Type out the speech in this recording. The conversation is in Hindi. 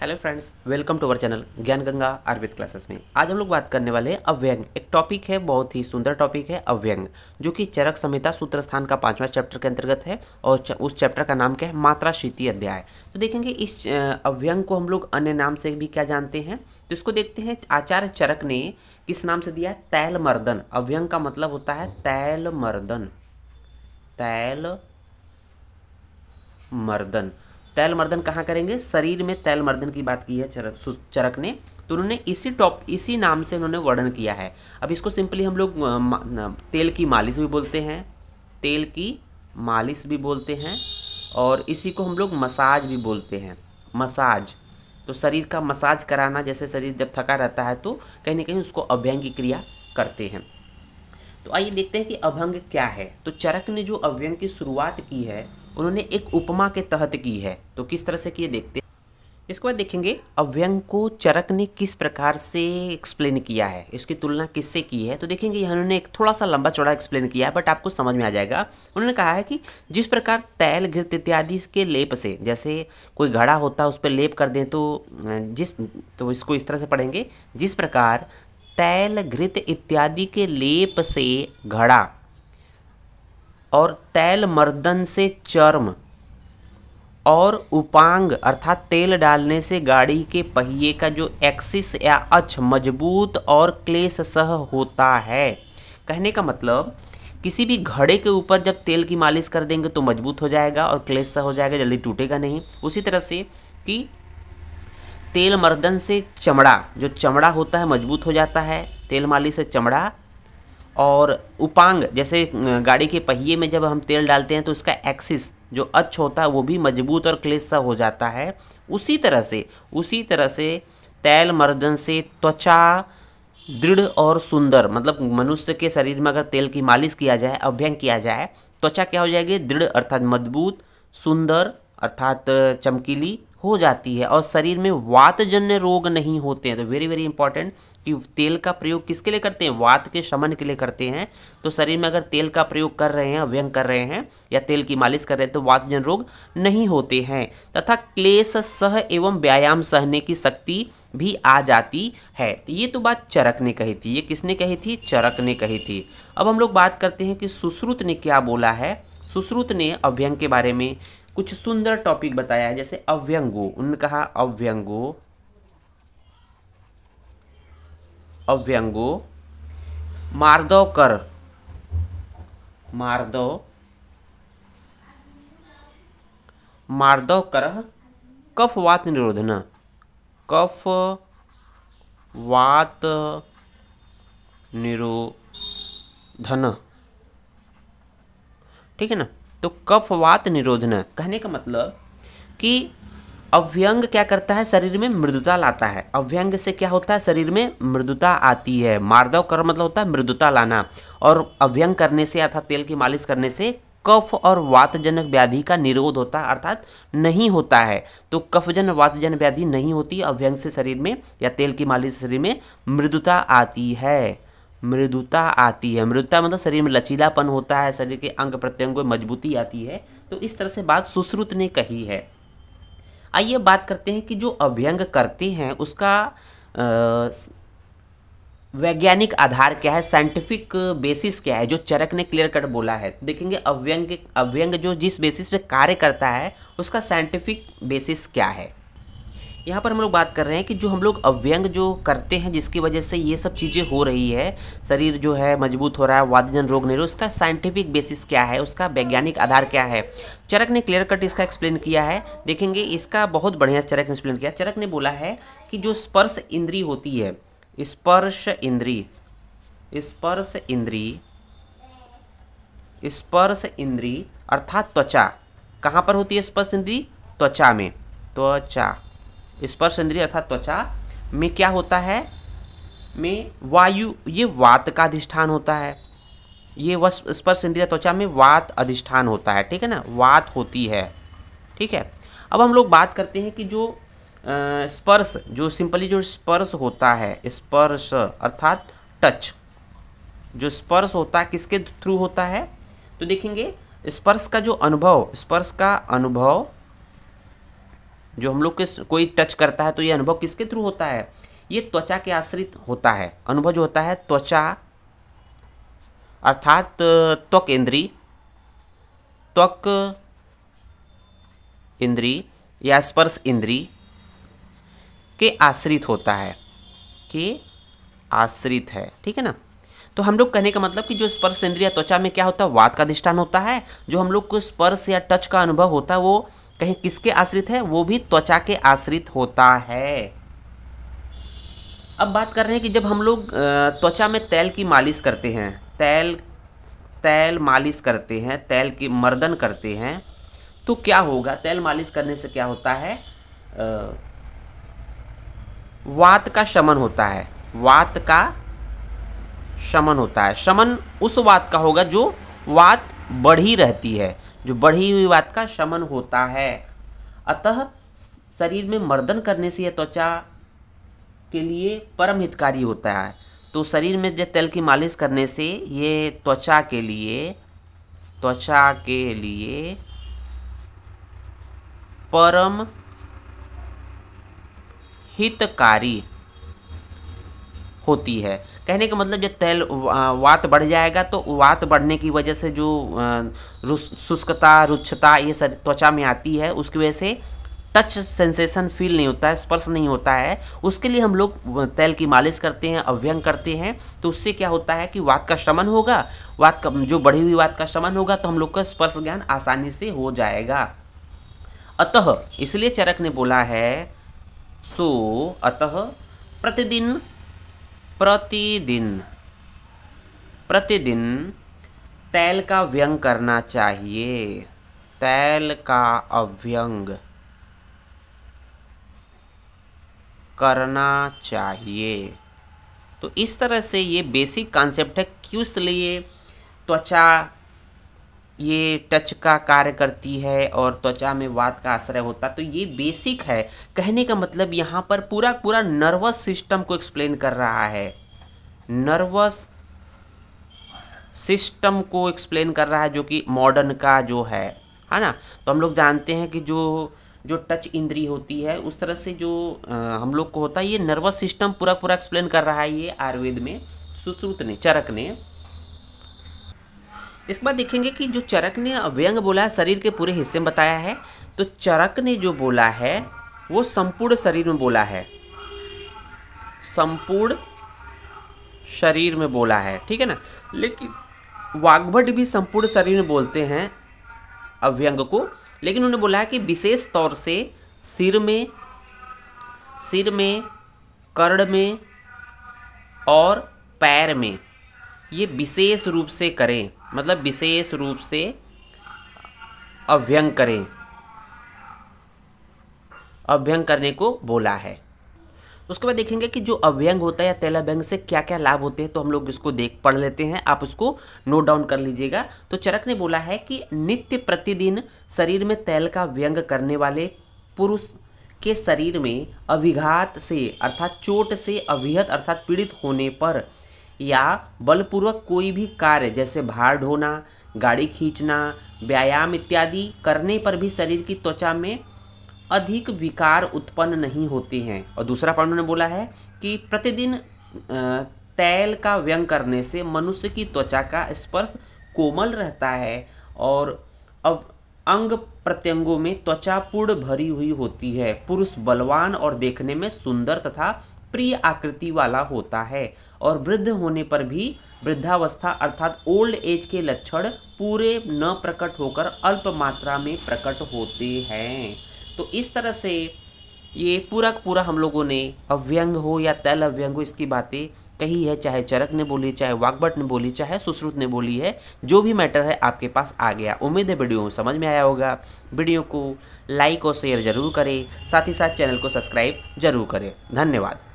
hello friends welcome to our channel Gyan Ganga Ayurveda classes में आज हम लोग बात करने वाले हैं अव्यंग एक टॉपिक है बहुत ही सुंदर टॉपिक है अव्यंग जो कि चरक संहिता सूत्र स्थान का पांचवा चैप्टर के अंतर्गत है और उस चैप्टर का नाम क्या है मात्रा शीति अध्याय तो देखेंगे इस अव्यंग को हम लोग अन्य नाम से भी क्या जानते हैं तो इसको देखते हैं आचार्य चरक ने किस नाम से दिया है तैल मर्दन अव्यंग का मतलब होता है तैल मर्दन तैल मर्दन तैल मर्दन कहाँ करेंगे शरीर में तैल मर्दन की बात की है चरक चरक ने तो उन्होंने इसी टॉप इसी नाम से उन्होंने वर्णन किया है अब इसको सिंपली हम लोग तेल की मालिश भी बोलते हैं तेल की मालिश भी बोलते हैं और इसी को हम लोग मसाज भी बोलते हैं मसाज तो शरीर का मसाज कराना जैसे शरीर जब थका रहता है तो कहीं ना कहीं उसको अभ्यंग की क्रिया करते हैं तो आइए देखते हैं कि अभंग क्या है तो चरक ने जो अभ्यंग की शुरुआत की है उन्होंने एक उपमा के तहत की है तो किस तरह से किए देखते इसके बाद देखेंगे अव्यंग को चरक ने किस प्रकार से एक्सप्लेन किया है इसकी तुलना किससे की है तो देखेंगे यहाँ उन्होंने एक थोड़ा सा लंबा चौड़ा एक्सप्लेन किया है बट आपको समझ में आ जाएगा उन्होंने कहा है कि जिस प्रकार तैल घृत इत्यादि के लेप से जैसे कोई घड़ा होता है उस पर लेप कर दें तो जिस तो इसको इस तरह से पढ़ेंगे जिस प्रकार तैल घृत इत्यादि के लेप से घड़ा और तैल मर्दन से चर्म और उपांग अर्थात तेल डालने से गाड़ी के पहिए का जो एक्सिस या अक्ष मजबूत और क्लेश सह होता है कहने का मतलब किसी भी घड़े के ऊपर जब तेल की मालिश कर देंगे तो मजबूत हो जाएगा और क्लेश सह हो जाएगा जल्दी टूटेगा नहीं उसी तरह से कि तेल मर्दन से चमड़ा जो चमड़ा होता है मजबूत हो जाता है तेल मालिश से चमड़ा और उपांग जैसे गाड़ी के पहिए में जब हम तेल डालते हैं तो उसका एक्सिस जो अच्छ होता है वो भी मजबूत और क्लेश सा हो जाता है उसी तरह से उसी तरह से तैल मर्दन से त्वचा दृढ़ और सुंदर मतलब मनुष्य के शरीर में अगर तेल की मालिश किया जाए अभ्यंग किया जाए त्वचा क्या हो जाएगी दृढ़ अर्थात मजबूत सुंदर अर्थात चमकीली हो जाती है और शरीर में वातजन्य रोग नहीं होते हैं तो वेरी वेरी इंपॉर्टेंट कि तेल का प्रयोग किसके लिए करते हैं वात के शमन के लिए करते हैं तो शरीर में अगर तेल का प्रयोग कर रहे हैं व्यंग कर रहे हैं या तेल की मालिश कर रहे हैं तो वातजन्य रोग नहीं होते हैं तथा क्लेश सह एवं व्यायाम सहने की शक्ति भी आ जाती है तो ये तो बात चरक ने कही थी ये किसने कही थी चरक ने कही थी अब हम लोग बात करते हैं कि सुश्रुत ने क्या बोला है सुश्रुत ने अव्यंग के बारे में कुछ सुंदर टॉपिक बताया है जैसे अव्यंगो उन्होंने कहा अव्यंगो अव्यंगो मार्दव कर मार्दव मार्दव कर कफ वात निरोधन कफ वात निरोधन ठीक है ना तो कफवात निरोधन कहने का मतलब कि अव्यंग क्या करता है शरीर में मृदुता लाता है अव्यंग से क्या होता है शरीर में मृदुता आती है मार्दव कर मतलब होता है मृदुता लाना और अव्यंग करने से अर्थात तेल की मालिश करने से कफ और वातजनक व्याधि का निरोध होता है अर्थात नहीं होता है तो कफजन वातजन व्याधि नहीं होती अव्यंग से शरीर में या तेल की मालिश शरीर में मृदुता आती है मृदुता आती है मृदुता मतलब शरीर में लचीलापन होता है शरीर के अंग प्रत्यंग में मजबूती आती है तो इस तरह से बात सुश्रुत ने कही है आइए बात करते हैं कि जो अभ्यंग करते हैं उसका वैज्ञानिक आधार क्या है साइंटिफिक बेसिस क्या है जो चरक ने क्लियर कट बोला है देखेंगे अव्यंग अव्यंग जो जिस बेसिस पे कार्य करता है उसका साइंटिफिक बेसिस क्या है यहाँ पर हम लोग बात कर रहे हैं कि जो हम लोग अव्यंग जो करते हैं जिसकी वजह से ये सब चीज़ें हो रही है शरीर जो है मजबूत हो रहा है वाद्यजन रोग नहीं रहा उसका साइंटिफिक बेसिस क्या है उसका वैज्ञानिक आधार क्या है चरक ने क्लियर कट इसका एक्सप्लेन किया है देखेंगे इसका बहुत बढ़िया चरक ने एक्सप्लेन किया चरक ने बोला है कि जो स्पर्श इंद्री होती है स्पर्श इंद्री स्पर्श इंद्री स्पर्श इंद्री अर्थात त्वचा कहाँ पर होती है स्पर्श इंद्री त्वचा में त्वचा स्पर्श इंद्रिय अर्थात त्वचा में क्या होता है में वायु ये वात का अधिष्ठान होता है ये वस स्पर्श इंद्रिय त्वचा में वात अधिष्ठान होता है ठीक है ना वात होती है ठीक है अब हम लोग बात करते हैं कि जो स्पर्श जो सिंपली जो स्पर्श होता है स्पर्श अर्थात टच जो स्पर्श होता है किसके थ्रू होता है तो देखेंगे स्पर्श का जो अनुभव स्पर्श का अनुभव जो हम लोग के कोई टच करता है तो ये अनुभव किसके थ्रू होता है ये त्वचा के आश्रित होता है अनुभव जो होता है त्वचा अर्थात त्वक इंद्री त्वक इंद्री या स्पर्श इंद्री के आश्रित होता है के आश्रित है ठीक है ना तो हम लोग कहने का मतलब कि जो स्पर्श इंद्रिय त्वचा में क्या होता है वाद का अधिष्ठान होता है जो हम लोग को स्पर्श या टच का अनुभव होता है वो कहीं किसके आश्रित है वो भी त्वचा के आश्रित होता है अब बात कर रहे हैं कि जब हम लोग त्वचा में तेल की मालिश करते हैं तेल तेल मालिश करते हैं तेल की मर्दन करते हैं तो क्या होगा तेल मालिश करने से क्या होता है वात का शमन होता है वात का शमन होता है शमन उस वात का होगा जो वात बढ़ी रहती है जो बढ़ी हुई बात का शमन होता है अतः शरीर में मर्दन करने से यह त्वचा के लिए परम हितकारी होता है तो शरीर में जो तेल की मालिश करने से ये त्वचा के लिए त्वचा के लिए परम हितकारी होती है कहने का मतलब जब तेल वात बढ़ जाएगा तो वात बढ़ने की वजह से जो शुष्कता रुच्छता ये सर त्वचा में आती है उसकी वजह से टच सेंसेशन फील नहीं होता है स्पर्श नहीं होता है उसके लिए हम लोग तेल की मालिश करते हैं अव्यंग करते हैं तो उससे क्या होता है कि वात का श्रमन होगा वात का जो बढ़ी हुई वात का श्रमन होगा तो हम लोग का स्पर्श ज्ञान आसानी से हो जाएगा अतः इसलिए चरक ने बोला है सो अतः प्रतिदिन प्रतिदिन प्रतिदिन तैल का व्यंग करना चाहिए तैल का अव्यंग करना चाहिए तो इस तरह से ये बेसिक कॉन्सेप्ट है किस लिए त्वचा ये टच का कार्य करती है और त्वचा में वात का आश्रय होता है तो ये बेसिक है कहने का मतलब यहाँ पर पूरा पूरा नर्वस सिस्टम को एक्सप्लेन कर रहा है नर्वस सिस्टम को एक्सप्लेन कर रहा है जो कि मॉडर्न का जो है है ना तो हम लोग जानते हैं कि जो जो टच इंद्री होती है उस तरह से जो आ, हम लोग को होता है ये नर्वस सिस्टम पूरा पूरा एक्सप्लेन कर रहा है ये आयुर्वेद में सुश्रुत ने चरक ने इसके बाद देखेंगे कि जो चरक ने अव्यंग बोला है शरीर के पूरे हिस्से में बताया है तो चरक ने जो बोला है वो संपूर्ण शरीर में बोला है संपूर्ण शरीर में बोला है ठीक है ना लेकिन वाग्भट भी संपूर्ण शरीर में बोलते हैं अव्यंग को लेकिन उन्होंने बोला है कि विशेष तौर से सिर में सिर में कर्ण में और पैर में ये विशेष रूप से करें मतलब विशेष रूप से अभ्यंग करें अभ्यंग करने को बोला है उसके बाद देखेंगे कि जो अव्यंग होता है या तैलाभ्यंग से क्या क्या लाभ होते हैं तो हम लोग इसको देख पढ़ लेते हैं आप उसको नोट डाउन कर लीजिएगा तो चरक ने बोला है कि नित्य प्रतिदिन शरीर में तैल का व्यंग करने वाले पुरुष के शरीर में अभिघात से अर्थात चोट से अभिहत अर्थात पीड़ित होने पर या बलपूर्वक कोई भी कार्य जैसे भार ढोना गाड़ी खींचना व्यायाम इत्यादि करने पर भी शरीर की त्वचा में अधिक विकार उत्पन्न नहीं होते हैं और दूसरा पॉइंट उन्होंने बोला है कि प्रतिदिन तैल का व्यंग करने से मनुष्य की त्वचा का स्पर्श कोमल रहता है और अब अंग प्रत्यंगों में त्वचा पूर्ण भरी हुई होती है पुरुष बलवान और देखने में सुंदर तथा प्रिय आकृति वाला होता है और वृद्ध होने पर भी वृद्धावस्था अर्थात ओल्ड एज के लक्षण पूरे न प्रकट होकर अल्प मात्रा में प्रकट होते हैं तो इस तरह से ये पूरा पूरा हम लोगों ने अव्यंग हो या तैल अव्यंग हो इसकी बातें कही है चाहे चरक ने बोली चाहे वाकबट ने बोली चाहे सुश्रुत ने बोली है जो भी मैटर है आपके पास आ गया उम्मीद है वीडियो समझ में आया होगा वीडियो को लाइक और शेयर ज़रूर करें साथ ही साथ चैनल को सब्सक्राइब जरूर करें धन्यवाद